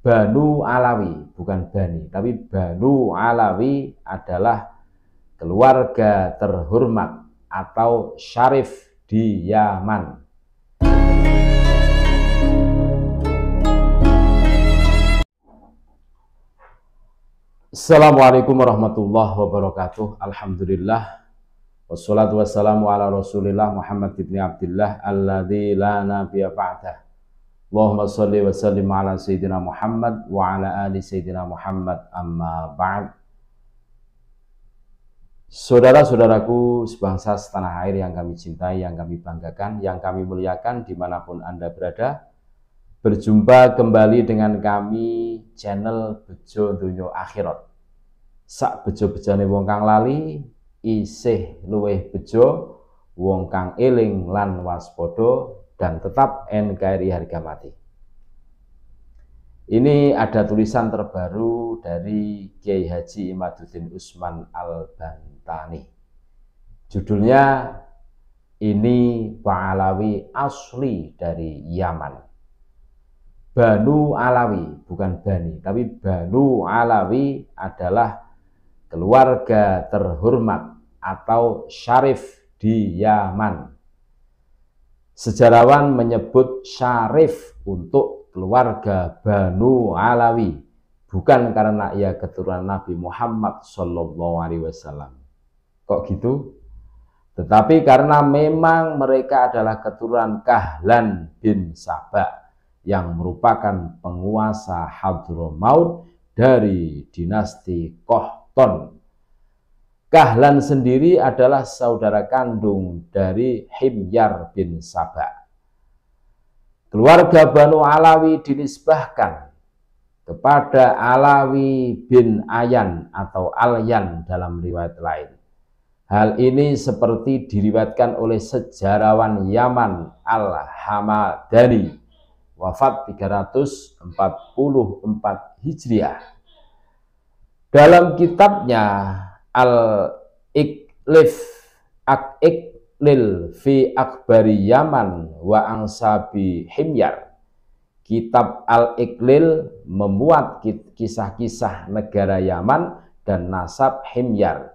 Banu Alawi, bukan Bani, tapi Banu Alawi adalah keluarga terhormat atau syarif di Yaman. Assalamualaikum warahmatullahi wabarakatuh. Alhamdulillah. Wassalatu wassalamu ala rasulillah Muhammad ibn Abdullah alladhi la nabiyya ba'dah. Allahumma salli wa sallim ala Sayyidina Muhammad wa ala ali Sayyidina Muhammad amma ba'd. Saudara-saudaraku sebangsa setanah air yang kami cintai, yang kami banggakan, yang kami muliakan dimanapun Anda berada, berjumpa kembali dengan kami channel Bejo Dunyo Akhirat. Sak bejo bejane wong kang lali, iseh luweh bejo wong kang eling lan waspodo dan tetap NKRI harga mati. Ini ada tulisan terbaru dari Kiai Haji Imaduddin Usman Al-Bantani. Judulnya ini Pahlawi asli dari Yaman. Banu Alawi, bukan Bani, tapi Banu Alawi adalah keluarga terhormat atau syarif di Yaman Sejarawan menyebut Syarif untuk keluarga Banu Alawi, bukan karena ia keturunan Nabi Muhammad Shallallahu Alaihi Wasallam. Kok gitu? Tetapi karena memang mereka adalah keturunan Kahlan bin Sabak yang merupakan penguasa Hadramaut dari dinasti Kohton Kahlan sendiri adalah saudara kandung dari Himyar bin Sabah. Keluarga Banu Alawi dinisbahkan kepada Alawi bin Ayan atau Alyan dalam riwayat lain. Hal ini seperti diriwatkan oleh sejarawan Yaman Al-Hamadani wafat 344 Hijriah. Dalam kitabnya al iklif ak iklil fi akbari Yaman wa angsabi Himyar. Kitab Al-Iklil memuat kisah-kisah negara Yaman dan nasab Himyar.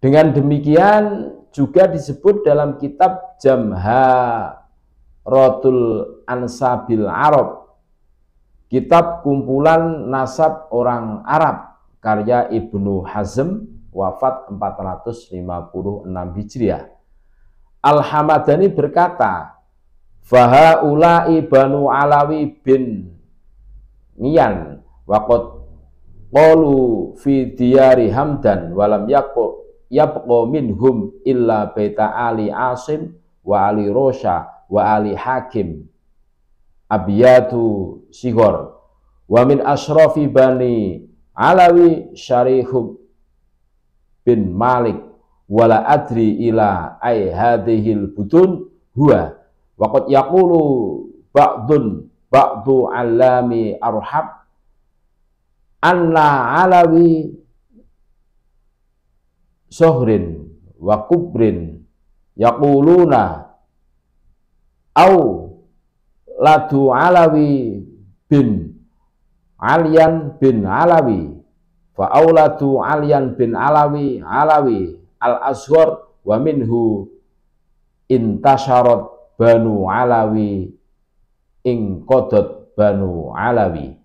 Dengan demikian juga disebut dalam kitab Jamha Rotul Ansabil Arab, kitab kumpulan nasab orang Arab karya Ibnu Hazm wafat 456 Hijriah. Al-Hamadani berkata, ulai Banu Alawi bin Mian waqad qalu fi diyari hamdan walam yaqu yabqa minhum illa baita Ali Asim wa Ali Rosha wa Ali Hakim abiyatu sigor wa min asrafi bani Alawi Syarihub bin Malik wala adri ila ay hadhil butun huwa waqad yaqulu ba'dun ba'du alami arhab an la alawi sohrin wa kubrin yaquluna au ladu alawi bin Alian bin Alawi fa auladu Alian bin Alawi Alawi al Azhar wa minhu intasyarat Banu Alawi ing kodot Banu Alawi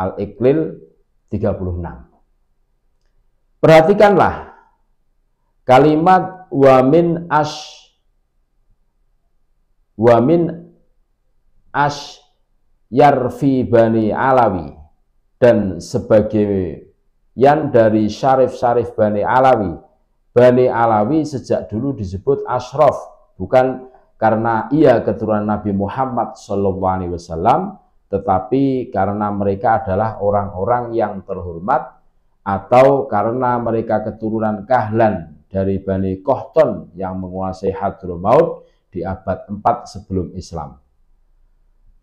al Iqlil 36 Perhatikanlah kalimat wa min ash wa min ash yarfi bani alawi dan sebagai yang dari syarif-syarif Bani Alawi. Bani Alawi sejak dulu disebut ashraf, bukan karena ia keturunan Nabi Muhammad SAW, tetapi karena mereka adalah orang-orang yang terhormat atau karena mereka keturunan Kahlan dari Bani Kohton yang menguasai hadramaut di abad 4 sebelum Islam.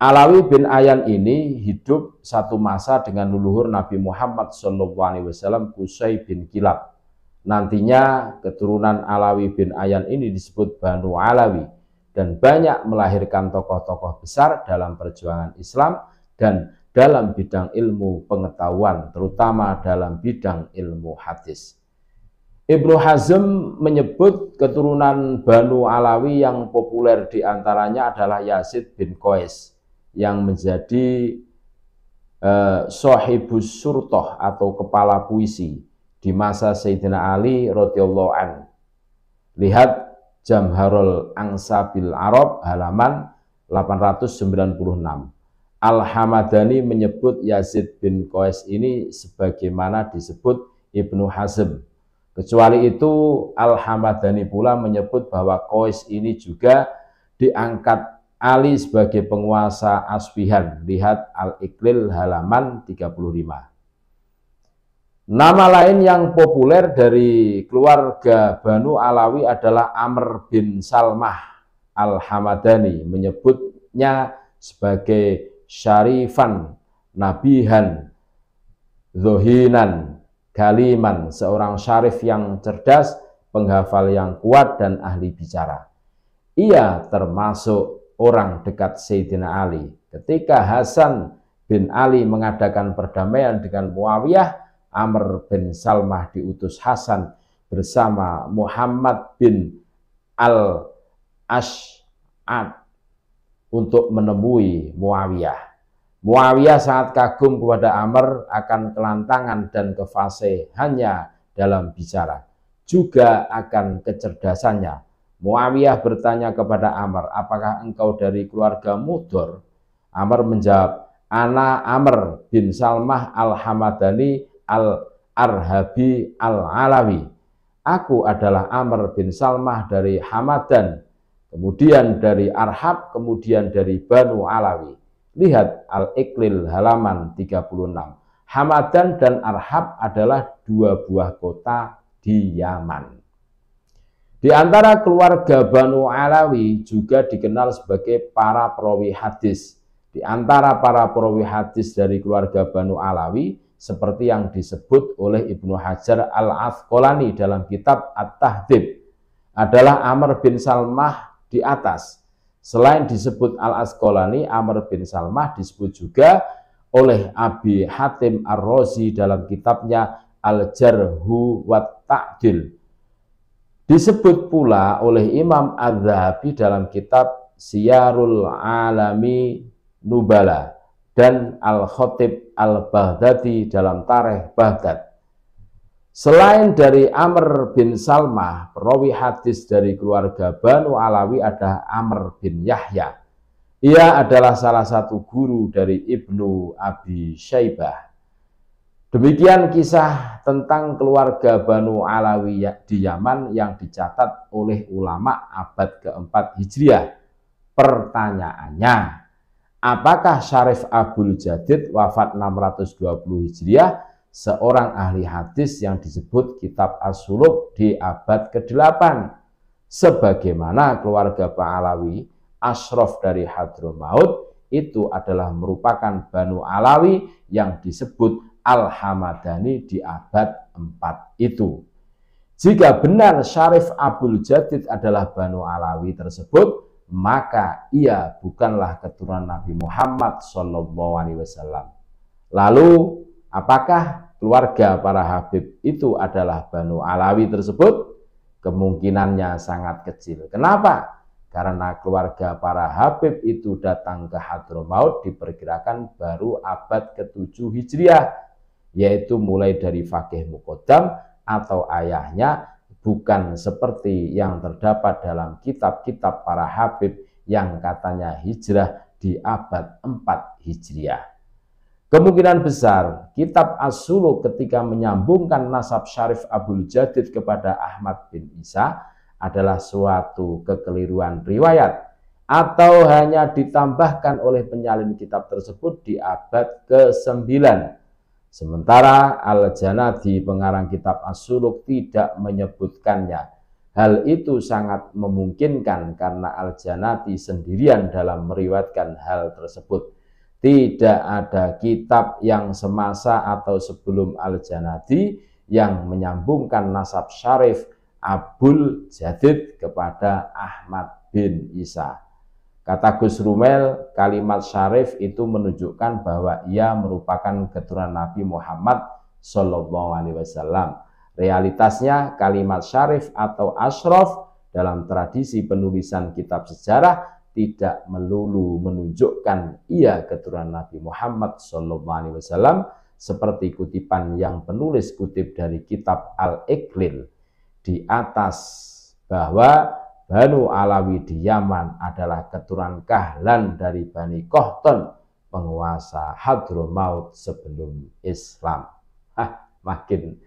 Alawi bin Ayan ini hidup satu masa dengan leluhur Nabi Muhammad SAW Kusai bin Kilab. Nantinya keturunan Alawi bin Ayan ini disebut Banu Alawi dan banyak melahirkan tokoh-tokoh besar dalam perjuangan Islam dan dalam bidang ilmu pengetahuan, terutama dalam bidang ilmu hadis. Ibnu Hazm menyebut keturunan Banu Alawi yang populer diantaranya adalah Yazid bin Qais yang menjadi eh, sohibus surtoh atau kepala puisi di masa Sayyidina Ali radhiyallahu an. Lihat Jamharul Angsabil Arab halaman 896. Al-Hamadani menyebut Yazid bin Qais ini sebagaimana disebut Ibnu Hazm. Kecuali itu Al-Hamadani pula menyebut bahwa Qais ini juga diangkat Ali sebagai penguasa Asbihan. Lihat Al-Iqlil halaman 35. Nama lain yang populer dari keluarga Banu Alawi adalah Amr bin Salmah Al-Hamadani menyebutnya sebagai Syarifan, Nabihan, Zohinan, Galiman, seorang syarif yang cerdas, penghafal yang kuat, dan ahli bicara. Ia termasuk orang dekat Sayyidina Ali. Ketika Hasan bin Ali mengadakan perdamaian dengan Muawiyah, Amr bin Salmah diutus Hasan bersama Muhammad bin Al-Ash'ad untuk menemui Muawiyah. Muawiyah sangat kagum kepada Amr akan kelantangan dan kefasehannya dalam bicara, juga akan kecerdasannya. Muawiyah bertanya kepada Amr, apakah engkau dari keluarga Mudor? Amr menjawab, Ana Amr bin Salmah al-Hamadani al-Arhabi al-Alawi. Aku adalah Amr bin Salmah dari Hamadan, kemudian dari Arhab, kemudian dari Banu Alawi. Lihat Al-Iqlil halaman 36. Hamadan dan Arhab adalah dua buah kota di Yaman. Di antara keluarga Banu Alawi juga dikenal sebagai para perawi hadis. Di antara para perawi hadis dari keluarga Banu Alawi, seperti yang disebut oleh Ibnu Hajar Al-Asqalani dalam kitab At-Tahdib, adalah Amr bin Salmah di atas. Selain disebut Al-Asqalani, Amr bin Salmah disebut juga oleh Abi Hatim Ar-Razi dalam kitabnya Al-Jarhu wa Ta'dil Disebut pula oleh Imam Az-Zahabi dalam kitab Siyarul Alami Nubala dan al khotib Al-Baghdadi dalam Tareh Baghdad. Selain dari Amr bin Salmah, perawi hadis dari keluarga Banu Alawi ada Amr bin Yahya. Ia adalah salah satu guru dari Ibnu Abi Syaibah. Demikian kisah tentang keluarga Banu Alawi ya- di Yaman yang dicatat oleh ulama abad keempat Hijriah. Pertanyaannya, apakah Syarif Abdul Jadid wafat 620 Hijriah seorang ahli hadis yang disebut Kitab as di abad ke-8? Sebagaimana keluarga Alawi, Ashraf dari Hadromaut itu adalah merupakan Banu Alawi yang disebut Al-Hamadani di abad 4 itu. Jika benar Syarif Abdul Jadid adalah Banu Alawi tersebut, maka ia bukanlah keturunan Nabi Muhammad Shallallahu Alaihi Wasallam. Lalu, apakah keluarga para Habib itu adalah Banu Alawi tersebut? Kemungkinannya sangat kecil. Kenapa? Karena keluarga para Habib itu datang ke Hadramaut diperkirakan baru abad ke-7 Hijriah yaitu mulai dari fakih mukodam atau ayahnya bukan seperti yang terdapat dalam kitab-kitab para Habib yang katanya hijrah di abad 4 Hijriah. Kemungkinan besar kitab As-Suluk ketika menyambungkan nasab Syarif Abdul Jadid kepada Ahmad bin Isa adalah suatu kekeliruan riwayat atau hanya ditambahkan oleh penyalin kitab tersebut di abad ke-9 Sementara Al-Janadi pengarang kitab As-Suluk tidak menyebutkannya. Hal itu sangat memungkinkan karena Al-Janati sendirian dalam meriwayatkan hal tersebut. Tidak ada kitab yang semasa atau sebelum Al-Janati yang menyambungkan nasab syarif Abul Jadid kepada Ahmad bin Isa. Kata Gus Rumel, kalimat syarif itu menunjukkan bahwa ia merupakan keturunan Nabi Muhammad Shallallahu Alaihi Wasallam. Realitasnya kalimat syarif atau ashraf dalam tradisi penulisan kitab sejarah tidak melulu menunjukkan ia keturunan Nabi Muhammad Shallallahu Alaihi Wasallam seperti kutipan yang penulis kutip dari kitab Al-Iqlil di atas bahwa Banu Alawi di Yaman adalah keturunan Kahlan dari Bani Kohton, penguasa Hadramaut sebelum Islam. Ah, makin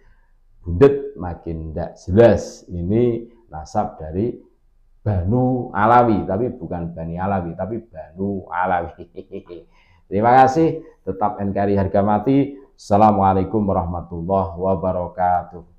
bundet, makin tidak jelas. Ini nasab dari Banu Alawi, tapi bukan Bani Alawi, tapi Banu Alawi. Terima kasih, tetap NKRI harga mati. Assalamualaikum warahmatullahi wabarakatuh.